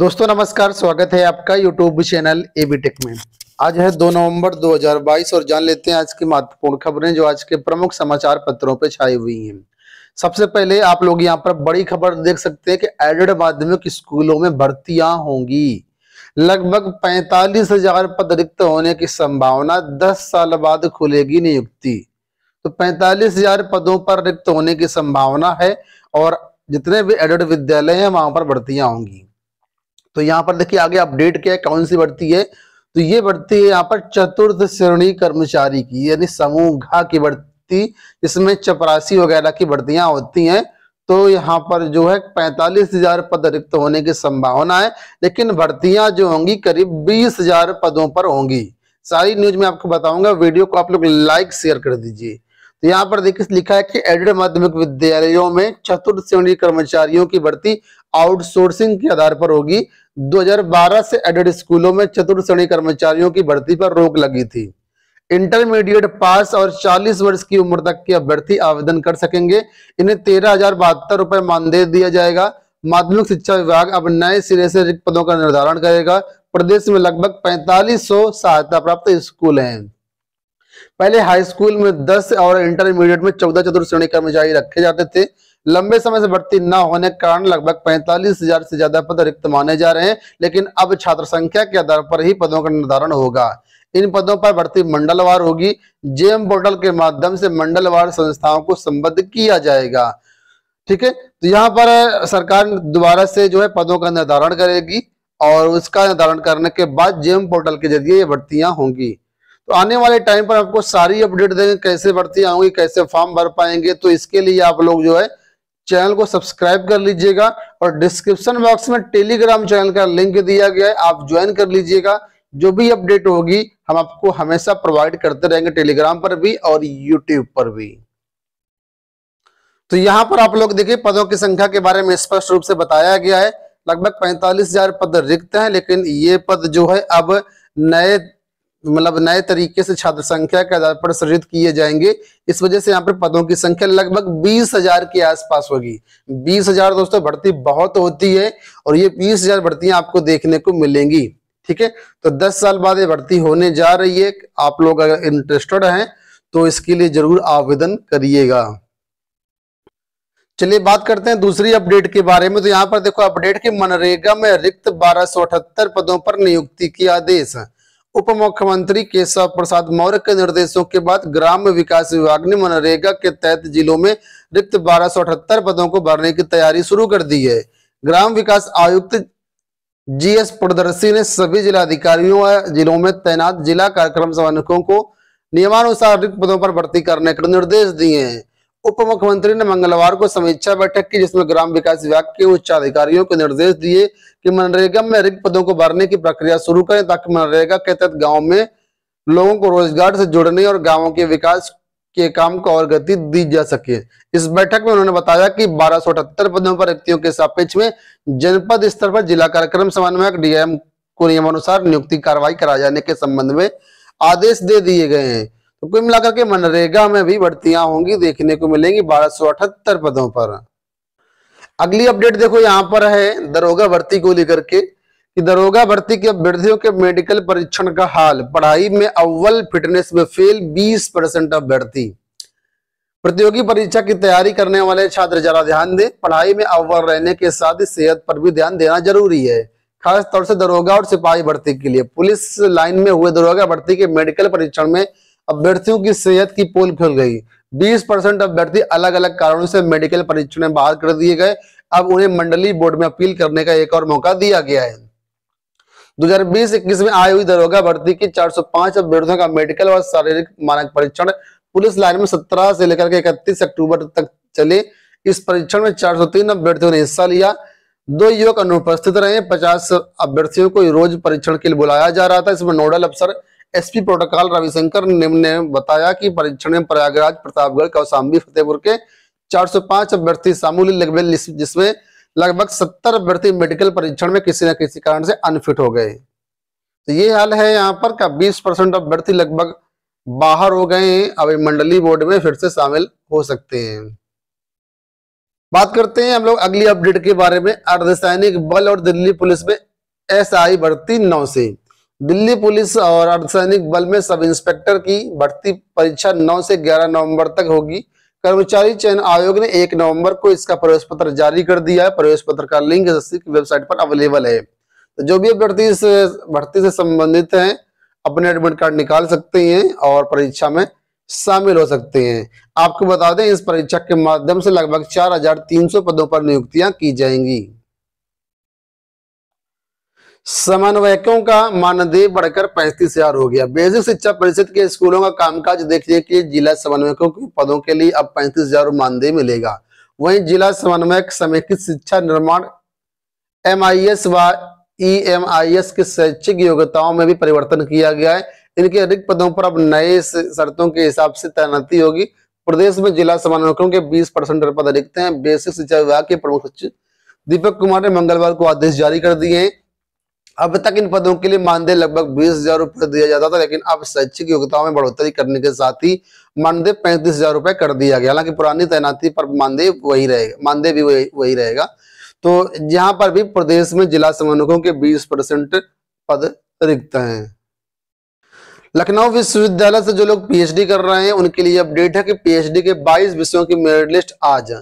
दोस्तों नमस्कार स्वागत है आपका यूट्यूब चैनल बी टेक में आज है 2 नवंबर 2022 और जान लेते हैं आज की महत्वपूर्ण खबरें जो आज के प्रमुख समाचार पत्रों पर छाई हुई हैं सबसे पहले आप लोग यहां पर बड़ी खबर देख सकते हैं कि एडेड माध्यमिक स्कूलों में भर्तियां होंगी लगभग पैंतालीस हजार पद रिक्त होने की संभावना दस साल बाद खुलेगी नियुक्ति तो पैंतालीस हजार पदों पर रिक्त होने की संभावना है और जितने भी एडेड विद्यालय हैं वहां पर भर्तियां होंगी तो यहाँ पर देखिए आगे अपडेट क्या है कौन सी बढ़ती है तो ये बढ़ती है यहाँ पर चतुर्थ श्रेणी कर्मचारी की यानी समूह घा की बढ़ती इसमें चपरासी वगैरह की बढ़तियां होती हैं तो यहाँ पर जो है पैंतालीस हजार पद रिक्त होने की संभावना है लेकिन भर्तियां जो होंगी करीब बीस हजार पदों पर होंगी सारी न्यूज में आपको बताऊंगा वीडियो को आप लोग लाइक शेयर कर दीजिए तो यहाँ पर देखिए लिखा है कि एडेड माध्यमिक विद्यालयों में चतुर्थ श्रेणी कर्मचारियों की भर्ती आउटसोर्सिंग के आधार पर होगी 2012 से एडेड स्कूलों में चतुर्थ श्रेणी कर्मचारियों की भर्ती पर रोक लगी थी इंटरमीडिएट पास और 40 वर्ष की उम्र तक के अभ्यर्थी आवेदन कर सकेंगे इन्हें तेरह हजार बहत्तर रुपए मानदेय दिया जाएगा माध्यमिक शिक्षा विभाग अब नए सिरे से रिक्त पदों का निर्धारण करेगा प्रदेश में लगभग पैंतालीस सहायता प्राप्त स्कूल हैं पहले हाई स्कूल में 10 और इंटरमीडिएट में 14 चतुर्थ श्रेणी कर्मचारी रखे जाते थे लंबे समय से भर्ती न होने के कारण लगभग पैंतालीस हजार से ज्यादा पद रिक्त माने जा रहे हैं लेकिन अब छात्र संख्या के आधार पर ही पदों का निर्धारण होगा इन पदों पर भर्ती मंडलवार होगी जेएम पोर्टल के माध्यम से मंडलवार संस्थाओं को संबद्ध किया जाएगा ठीक है तो यहाँ पर सरकार दोबारा से जो है पदों का निर्धारण करेगी और उसका निर्धारण करने के बाद जेएम पोर्टल के जरिए ये भर्तियां होंगी तो आने वाले टाइम पर आपको सारी अपडेट देंगे कैसे भर्तियां होंगी कैसे फॉर्म भर पाएंगे तो इसके लिए आप लोग जो है चैनल को सब्सक्राइब कर लीजिएगा और डिस्क्रिप्शन बॉक्स में टेलीग्राम चैनल का लिंक दिया गया है आप ज्वाइन कर लीजिएगा जो भी अपडेट होगी हम आपको हमेशा प्रोवाइड करते रहेंगे टेलीग्राम पर भी और यूट्यूब पर भी तो यहां पर आप लोग देखिए पदों की संख्या के बारे में स्पष्ट रूप से बताया गया है लगभग पैंतालीस पद रिक्त हैं लेकिन ये पद जो है अब नए मतलब नए तरीके से छात्र संख्या के आधार पर सृजित किए जाएंगे इस वजह से यहाँ पर पदों की संख्या लगभग बीस हजार के आसपास होगी बीस हजार दोस्तों भर्ती बहुत होती है और ये बीस हजार भर्तियां आपको देखने को मिलेंगी ठीक है तो दस साल बाद ये भर्ती होने जा रही है आप लोग अगर इंटरेस्टेड हैं तो इसके लिए जरूर आवेदन करिएगा चलिए बात करते हैं दूसरी अपडेट के बारे में तो यहाँ पर देखो अपडेट के मनरेगा में रिक्त बारह पदों पर नियुक्ति की आदेश है उप मुख्यमंत्री केशव प्रसाद मौर्य के निर्देशों के बाद ग्राम विकास विभाग ने मनरेगा के तहत जिलों में रिक्त बारह पदों को भरने की तैयारी शुरू कर दी है ग्राम विकास आयुक्त जीएस प्रदर्शी ने सभी जिलाधिकारियों अधिकारियों जिलों में तैनात जिला कार्यक्रम समन्वकों को नियमानुसार रिक्त पदों पर भर्ती करने के निर्देश दिए हैं उप मुख्यमंत्री ने मंगलवार को समीक्षा बैठक की जिसमें ग्राम विकास विभाग के उच्च अधिकारियों को निर्देश दिए कि मनरेगा में रिक्त पदों को भरने की प्रक्रिया शुरू करें ताकि मनरेगा के तहत गाँव में लोगों को रोजगार से जुड़ने और गाँव के विकास के काम को और गति दी जा सके इस बैठक में उन्होंने बताया कि बारह पदों पर रिक्तियों के सापेक्ष में जनपद स्तर पर जिला कार्यक्रम समन्वयक डीएम को नियमानुसार नियुक्ति कार्रवाई कराए जाने के संबंध में आदेश दे दिए गए हैं तो कुल मिलाकर के मनरेगा में भी भर्तियां होंगी देखने को मिलेंगी बारह पदों पर अगली अपडेट देखो यहाँ पर है दरोगा भर्ती को लेकर के कि दरोगा भर्ती के अभ्यर्थियों के मेडिकल परीक्षण का हाल पढ़ाई में अव्वल फिटनेस में फेल 20 परसेंट अभ्यर्थी प्रतियोगी परीक्षा की तैयारी करने वाले छात्र जरा ध्यान दें पढ़ाई में अव्वल रहने के साथ ही सेहत पर भी ध्यान देना जरूरी है खासतौर से दरोगा और सिपाही भर्ती के लिए पुलिस लाइन में हुए दरोगा भर्ती के मेडिकल परीक्षण में अभ्यर्थियों की सेहत की पोल खुल गई 20 परसेंट अभ्यर्थी अलग अलग कारणों से मेडिकल परीक्षण में बाहर कर दिए गए अब उन्हें मंडली बोर्ड में अपील करने का एक और मौका दिया गया है 2020-21 में आई हुई दरोगा भर्ती की 405 अभ्यर्थियों का मेडिकल और शारीरिक मानक परीक्षण पुलिस लाइन में 17 से लेकर के इकतीस अक्टूबर तक चले इस परीक्षण में 403 अभ्यर्थियों ने हिस्सा लिया दो युवक अनुपस्थित रहे 50 अभ्यर्थियों को रोज परीक्षण के लिए बुलाया जा रहा था इसमें नोडल अफसर एसपी प्रोटोकॉल रविशंकर ने बताया कि परीक्षण में प्रयागराज प्रतापगढ़ कौशाम्बी फतेहपुर के 405 अभ्यर्थी शामिल लगभग जिसमें लगभग 70 अभ्यर्थी मेडिकल परीक्षण में किसी न किसी कारण से अनफिट हो गए तो ये हाल है यहाँ पर का 20 परसेंट अभ्यर्थी लगभग बाहर हो गए अब मंडली बोर्ड में फिर से शामिल हो सकते हैं बात करते हैं हम लोग अगली अपडेट के बारे में अर्धसैनिक बल और दिल्ली पुलिस में एसआई भर्ती नौ से दिल्ली पुलिस और अर्धसैनिक बल में सब इंस्पेक्टर की भर्ती परीक्षा 9 से 11 नवंबर तक होगी कर्मचारी चयन आयोग ने 1 नवंबर को इसका प्रवेश पत्र जारी कर दिया है प्रवेश पत्र का लिंक की वेबसाइट पर अवेलेबल है तो जो भी अभ्यर्थी इस भर्ती से संबंधित हैं अपने एडमिट कार्ड निकाल सकते हैं और परीक्षा में शामिल हो सकते हैं आपको बता दें इस परीक्षा के माध्यम से लगभग चार पदों पर नियुक्तियां की जाएंगी समन्वयकों का मानदेय बढ़कर पैंतीस हजार हो गया बेसिक शिक्षा परिषद के स्कूलों का कामकाज देखिए कि जिला समन्वयकों के पदों के लिए अब पैंतीस हजार मानदेय मिलेगा वहीं जिला समन्वयक समेकित शिक्षा निर्माण एम आई एस व ई एम आई एस की शैक्षिक योग्यताओं में भी परिवर्तन किया गया है इनके अधिक पदों पर अब नए शर्तों के हिसाब से तैनाती होगी प्रदेश में जिला समन्वयकों के बीस परसेंट पद अधिकते हैं बेसिक शिक्षा विभाग के प्रमुख सचिव दीपक कुमार ने मंगलवार को आदेश जारी कर दिए हैं अब तक इन पदों के लिए मानदेय लगभग बीस हजार रुपये दिया जाता था लेकिन अब शैक्षिक योग्यताओं में बढ़ोतरी करने के साथ ही मानदेय पैंतीस हजार रुपये कर दिया गया हालांकि पुरानी तैनाती पर मानदेय वही रहेगा मानदेय भी वही वही रहेगा तो यहाँ पर भी प्रदेश में जिला समन्वकों के बीस परसेंट पद रिक्त हैं लखनऊ विश्वविद्यालय से जो लोग पीएचडी कर रहे हैं उनके लिए अपडेट है कि पीएचडी के 22 विषयों की मेरिट लिस्ट आज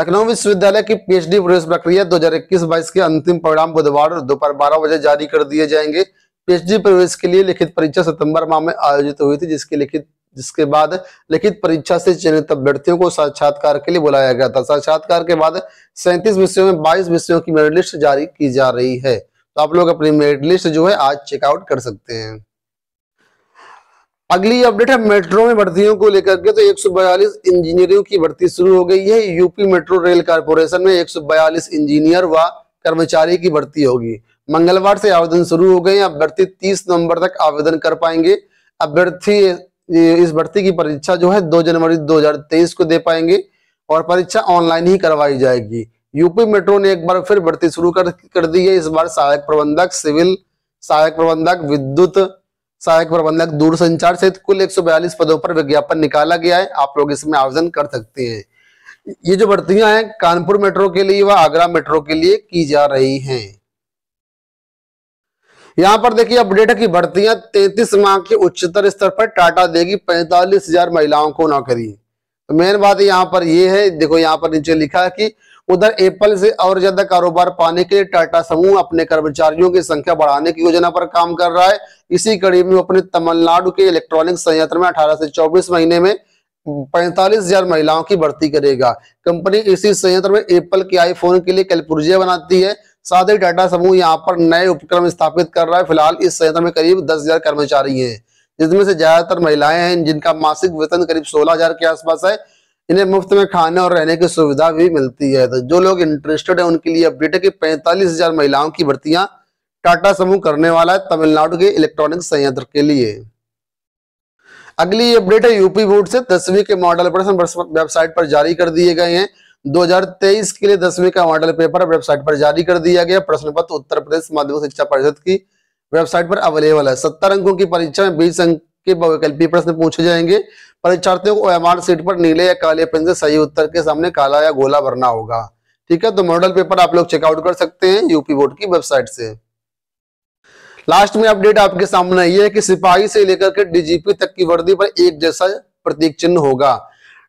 लखनऊ विश्वविद्यालय की पीएचडी प्रवेश प्रक्रिया 2021-22 के अंतिम परिणाम बुधवार दोपहर बारह बजे जारी कर दिए जाएंगे पीएचडी प्रवेश के लिए लिखित परीक्षा सितंबर माह में आयोजित हुई थी जिसकी लिखित जिसके बाद लिखित परीक्षा से चयनित अभ्यर्थियों को साक्षात्कार के लिए बुलाया गया था साक्षात्कार के बाद सैंतीस विषयों में बाईस विषयों की मेरिट लिस्ट जारी की जा रही है तो आप लोग अपनी मेरिट लिस्ट जो है आज चेकआउट कर सकते हैं अगली अपडेट है मेट्रो में भर्तियों को लेकर के तो 142 इंजीनियरों की भर्ती शुरू हो गई है यूपी मेट्रो रेल कारपोरेशन में 142 इंजीनियर व कर्मचारी की भर्ती होगी मंगलवार से आवेदन शुरू हो गए अभ्यर्थी 30 नवंबर तक आवेदन कर पाएंगे अभ्यर्थी इस भर्ती की परीक्षा जो है 2 जनवरी 2023 को दे पाएंगे और परीक्षा ऑनलाइन ही करवाई जाएगी यूपी मेट्रो ने एक बार फिर भर्ती शुरू कर, कर दी है इस बार सहायक प्रबंधक सिविल सहायक प्रबंधक विद्युत सहायक प्रबंधक दूरसंचार सहित कुल 142 पदों पर विज्ञापन निकाला गया है आप लोग इसमें आवेदन कर सकते हैं ये जो भर्तियां हैं कानपुर मेट्रो के लिए व आगरा मेट्रो के लिए की जा रही हैं यहां पर देखिए अपडेट है कि भर्तियां 33 माह के उच्चतर स्तर पर टाटा देगी पैंतालीस हजार महिलाओं को नौकरी तो मेन बात यहाँ पर ये है देखो यहाँ पर नीचे लिखा है कि उधर एप्पल से और ज्यादा कारोबार पाने के लिए टाटा समूह अपने कर्मचारियों की संख्या बढ़ाने की योजना पर काम कर रहा है इसी कड़ी में अपने तमिलनाडु के इलेक्ट्रॉनिक संयंत्र में अठारह से चौबीस महीने में पैंतालीस हजार महिलाओं की भर्ती करेगा कंपनी इसी संयंत्र में एप्पल के आईफोन के लिए कैलपुर्जिया बनाती है साथ ही टाटा समूह यहाँ पर नए उपक्रम स्थापित कर रहा है फिलहाल इस संयंत्र में करीब दस हजार कर्मचारी हैं जिसमें से ज्यादातर महिलाएं हैं जिनका मासिक वेतन करीब सोलह हजार के आसपास है इन्हें मुफ्त में खाने और रहने की सुविधा भी मिलती है तो जो लोग इंटरेस्टेड हैं उनके लिए अपडेट है कि पैंतालीस हजार महिलाओं की भर्तियां टाटा समूह करने वाला है तमिलनाडु के इलेक्ट्रॉनिक संयंत्र के लिए अगली अपडेट है यूपी बोर्ड से दसवीं के मॉडल प्रश्न वेबसाइट पर जारी कर दिए गए हैं 2023 के लिए दसवीं का मॉडल पेपर वेबसाइट पर जारी कर दिया गया प्रश्न पत्र उत्तर प्रदेश माध्यमिक शिक्षा परिषद की वेबसाइट पर अवेलेबल है सत्तर अंकों की परीक्षा में बीस अंक के वैकल्पिक प्रश्न पूछे जाएंगे परीक्षार्थियों को आर सीट पर नीले या काले पेन से सही उत्तर के सामने काला या गोला भरना होगा ठीक है तो मॉडल पेपर आप लोग चेकआउट कर सकते हैं यूपी बोर्ड की वेबसाइट से लास्ट में अपडेट आपके सामने ये है कि सिपाही से लेकर के डीजीपी तक की वर्दी पर एक जैसा प्रतीक चिन्ह होगा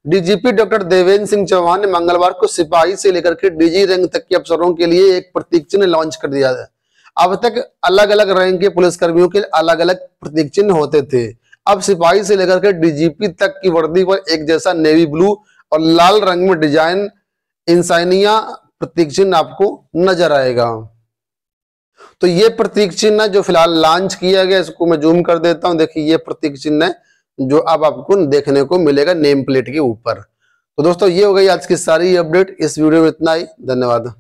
डीजीपी डॉक्टर देवेंद्र सिंह चौहान ने मंगलवार को सिपाही से लेकर के डीजी रैंक तक के अफसरों के लिए एक प्रतीक चिन्ह लॉन्च कर दिया है अब तक अलग अलग रैंक के पुलिसकर्मियों के अलग अलग प्रतीक चिन्ह होते थे अब सिपाही से लेकर के डीजीपी तक की वर्दी पर एक जैसा नेवी ब्लू और लाल रंग में डिजाइन इंसानिया प्रतीक चिन्ह आपको नजर आएगा तो ये प्रतीक चिन्ह जो फिलहाल लॉन्च किया गया इसको मैं जूम कर देता हूं देखिए ये प्रतीक चिन्ह है जो अब आप आपको देखने को मिलेगा नेम प्लेट के ऊपर तो दोस्तों ये हो गई आज की सारी अपडेट इस वीडियो में इतना ही धन्यवाद